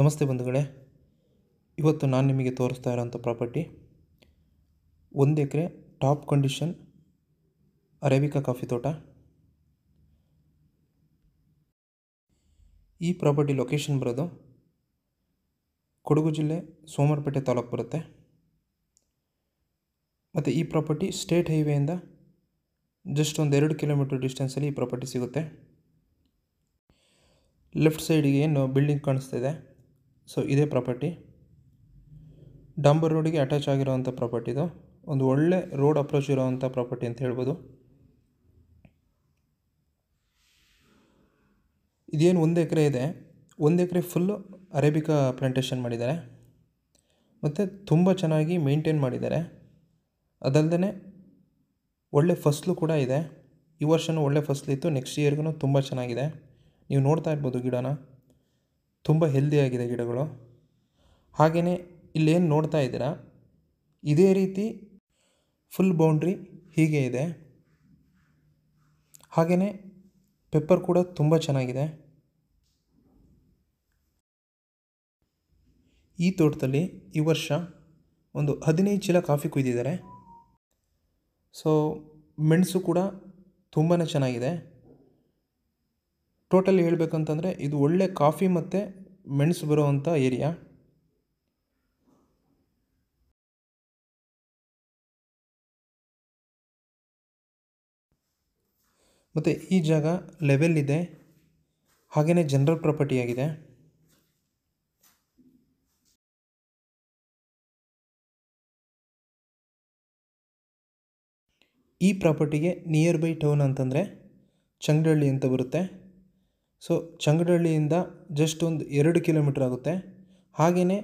ನಮಸ್ತೆ ಬಂಧುಗಳೇ ಇವತ್ತು ನಾನು ನಿಮಗೆ ತೋರಿಸ್ತಾ ಇರೋಂಥ ಪ್ರಾಪರ್ಟಿ ಒಂದು acre top condition Arabica coffee ತೋಟ ಈ ಪ್ರಾಪರ್ಟಿ ಲೊಕೇಶನ್ ಬರೋದು ಕೊಡಗು ಜಿಲ್ಲೆ ಸೋಮರಪೇಟೆ ತಾಲೂಕು ಬರುತ್ತೆ ಮತ್ತು ಈ ಪ್ರಾಪರ್ಟಿ ಸ್ಟೇಟ್ ಹೈವೇಯಿಂದ ಜಸ್ಟ್ ಒಂದು ಎರಡು ಕಿಲೋಮೀಟ್ರ್ ಡಿಸ್ಟೆನ್ಸಲ್ಲಿ ಈ ಪ್ರಾಪರ್ಟಿ ಸಿಗುತ್ತೆ ಲೆಫ್ಟ್ ಸೈಡಿಗೆ ಏನು ಬಿಲ್ಡಿಂಗ್ ಕಾಣಿಸ್ತಿದೆ ಸೊ ಇದೇ ಪ್ರಾಪರ್ಟಿ ಡಾಂಬರ್ ರೋಡಿಗೆ ಅಟ್ಯಾಚ್ ಆಗಿರೋವಂಥ ಪ್ರಾಪರ್ಟಿ ಇದು ಒಂದು ಒಳ್ಳೆ ರೋಡ್ ಅಪ್ರೋಚ್ ಇರೋವಂಥ ಪ್ರಾಪರ್ಟಿ ಅಂತ ಹೇಳ್ಬೋದು ಇದೇನು ಒಂದು ಎಕರೆ ಇದೆ ಒಂದು ಎಕರೆ ಫುಲ್ಲು ಅರೇಬಿಕಾ ಪ್ಲಾಂಟೇಷನ್ ಮಾಡಿದ್ದಾರೆ ಮತ್ತು ತುಂಬ ಚೆನ್ನಾಗಿ ಮೇಂಟೈನ್ ಮಾಡಿದ್ದಾರೆ ಅದಲ್ಲದೆ ಒಳ್ಳೆ ಫಸಲು ಕೂಡ ಇದೆ ಈ ವರ್ಷವೂ ಒಳ್ಳೆ ಇತ್ತು ನೆಕ್ಸ್ಟ್ ಇಯರ್ಗೂ ತುಂಬ ಚೆನ್ನಾಗಿದೆ ನೀವು ನೋಡ್ತಾ ಇರ್ಬೋದು ಗಿಡನ ತುಂಬ ಹೆಲ್ದಿಯಾಗಿದೆ ಗಿಡಗಳು ಹಾಗೆಯೇ ಇಲ್ಲೇನು ನೋಡ್ತಾ ಇದ್ದೀರಾ ಇದೇ ರೀತಿ ಫುಲ್ ಬೌಂಡ್ರಿ ಹೀಗೆ ಇದೆ ಹಾಗೆಯೇ ಪೆಪ್ಪರ್ ಕೂಡ ತುಂಬ ಚೆನ್ನಾಗಿದೆ ಈ ತೋಟದಲ್ಲಿ ಈ ವರ್ಷ ಒಂದು ಹದಿನೈದು ಚೀಲ ಕಾಫಿ ಕುಯ್ದಿದ್ದಾರೆ ಸೊ ಮೆಣಸು ಕೂಡ ತುಂಬಾ ಚೆನ್ನಾಗಿದೆ ಟೋಟಲಿ ಹೇಳ್ಬೇಕಂತಂದರೆ ಇದು ಒಳ್ಳೆ ಕಾಫಿ ಮತ್ತು ಮೆಣಸು ಬರುವಂಥ ಏರಿಯಾ ಮತ್ತು ಈ ಜಾಗ ಲೆವೆಲ್ ಇದೆ ಹಾಗೆಯೇ ಜನರಲ್ ಆಗಿದೆ ಈ ಪ್ರಾಪರ್ಟಿಗೆ ನಿಯರ್ ಬೈ ಟೌನ್ ಅಂತಂದರೆ ಚಂಗಡಳ್ಳಿ ಅಂತ ಬರುತ್ತೆ ಸೊ ಚಂಗಡಹಳ್ಳಿಯಿಂದ ಜಸ್ಟ್ ಒಂದು ಎರಡು ಕಿಲೋಮೀಟ್ರ್ ಆಗುತ್ತೆ ಹಾಗೆಯೇ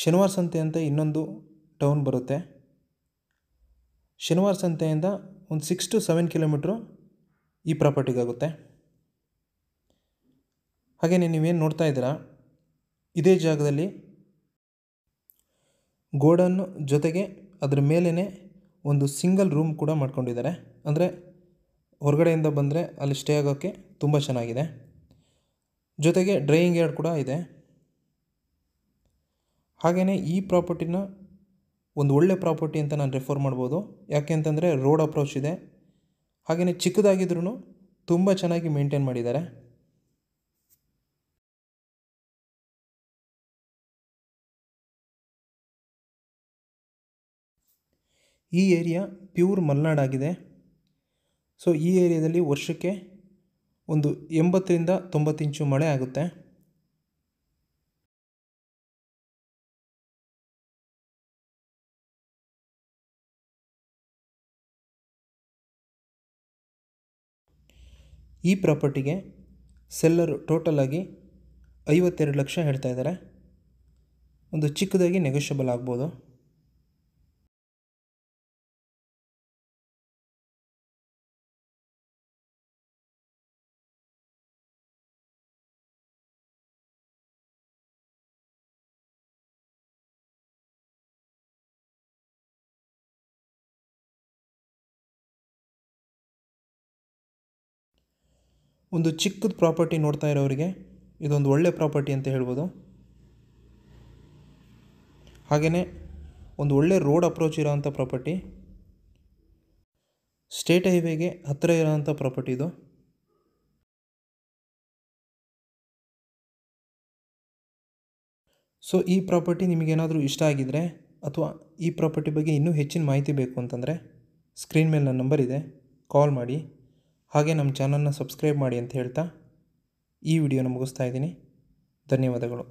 ಶನಿವಾರ ಸಂತೆ ಅಂತ ಇನ್ನೊಂದು ಟೌನ್ ಬರುತ್ತೆ ಶನಿವಾರ ಸಂತೆಯಿಂದ ಒಂದು ಸಿಕ್ಸ್ ಟು ಸೆವೆನ್ ಕಿಲೋಮೀಟ್ರು ಈ ಪ್ರಾಪರ್ಟಿಗಾಗುತ್ತೆ ಹಾಗೆಯೇ ನೀವೇನು ನೋಡ್ತಾ ಇದ್ದೀರಾ ಇದೇ ಜಾಗದಲ್ಲಿ ಗೋಡನ್ನು ಜೊತೆಗೆ ಅದರ ಮೇಲೇ ಒಂದು ಸಿಂಗಲ್ ರೂಮ್ ಕೂಡ ಮಾಡ್ಕೊಂಡಿದ್ದಾರೆ ಅಂದರೆ ಹೊರಗಡೆಯಿಂದ ಬಂದರೆ ಅಲ್ಲಿ ಸ್ಟೇ ಆಗೋಕ್ಕೆ ತುಂಬ ಚೆನ್ನಾಗಿದೆ ಜೊತೆಗೆ ಡ್ರೈಯಿಂಗ್ ಯಾರ್ಡ್ ಕೂಡ ಇದೆ ಹಾಗೆಯೇ ಈ ಪ್ರಾಪರ್ಟಿನ ಒಂದು ಒಳ್ಳೆ ಪ್ರಾಪರ್ಟಿ ಅಂತ ನಾನು ರೆಫರ್ ಮಾಡ್ಬೋದು ಯಾಕೆ ಅಂತಂದರೆ ರೋಡ್ ಅಪ್ರೋಚ್ ಇದೆ ಹಾಗೆಯೇ ಚಿಕ್ಕದಾಗಿದ್ರೂ ತುಂಬ ಚೆನ್ನಾಗಿ ಮೇಂಟೈನ್ ಮಾಡಿದ್ದಾರೆ ಈ ಏರಿಯಾ ಪ್ಯೂರ್ ಮಲ್ನಾಡಾಗಿದೆ ಸೊ ಈ ಏರಿಯಾದಲ್ಲಿ ವರ್ಷಕ್ಕೆ ಒಂದು ಎಂಬತ್ತರಿಂದ ತೊಂಬತ್ತು ಇಂಚು ಮಳೆ ಆಗುತ್ತೆ ಈ ಪ್ರಾಪರ್ಟಿಗೆ ಸೆಲ್ಲರು ಟೋಟಲಾಗಿ ಐವತ್ತೆರಡು ಲಕ್ಷ ಹೇಳ್ತಾ ಇದ್ದಾರೆ ಒಂದು ಚಿಕ್ಕದಾಗಿ ನೆಗೋಷಿಯಬಲ್ ಆಗ್ಬೋದು ಒಂದು ಚಿಕ್ಕದ ಪ್ರಾಪರ್ಟಿ ನೋಡ್ತಾ ಇರೋರಿಗೆ ಇದೊಂದು ಒಳ್ಳೆಯ ಪ್ರಾಪರ್ಟಿ ಅಂತ ಹೇಳ್ಬೋದು ಹಾಗೆಯೇ ಒಂದು ಒಳ್ಳೆ ರೋಡ್ ಅಪ್ರೋಚ್ ಇರೋವಂಥ ಪ್ರಾಪರ್ಟಿ ಸ್ಟೇಟ್ ಹೈವೇಗೆ ಹತ್ತಿರ ಇರೋವಂಥ ಪ್ರಾಪರ್ಟಿ ಇದು ಸೊ ಈ ಪ್ರಾಪರ್ಟಿ ನಿಮಗೇನಾದರೂ ಇಷ್ಟ ಆಗಿದ್ದರೆ ಅಥವಾ ಈ ಪ್ರಾಪರ್ಟಿ ಬಗ್ಗೆ ಇನ್ನೂ ಹೆಚ್ಚಿನ ಮಾಹಿತಿ ಬೇಕು ಅಂತಂದರೆ ಸ್ಕ್ರೀನ್ ಮೇಲೆ ನನ್ನ ನಂಬರ್ ಇದೆ ಕಾಲ್ ಮಾಡಿ ಹಾಗೆ ನಮ್ಮ ಚಾನಲ್ನ ಸಬ್ಸ್ಕ್ರೈಬ್ ಮಾಡಿ ಅಂತ ಹೇಳ್ತಾ ಈ ವಿಡಿಯೋನ ಮುಗಿಸ್ತಾ ಇದ್ದೀನಿ ಧನ್ಯವಾದಗಳು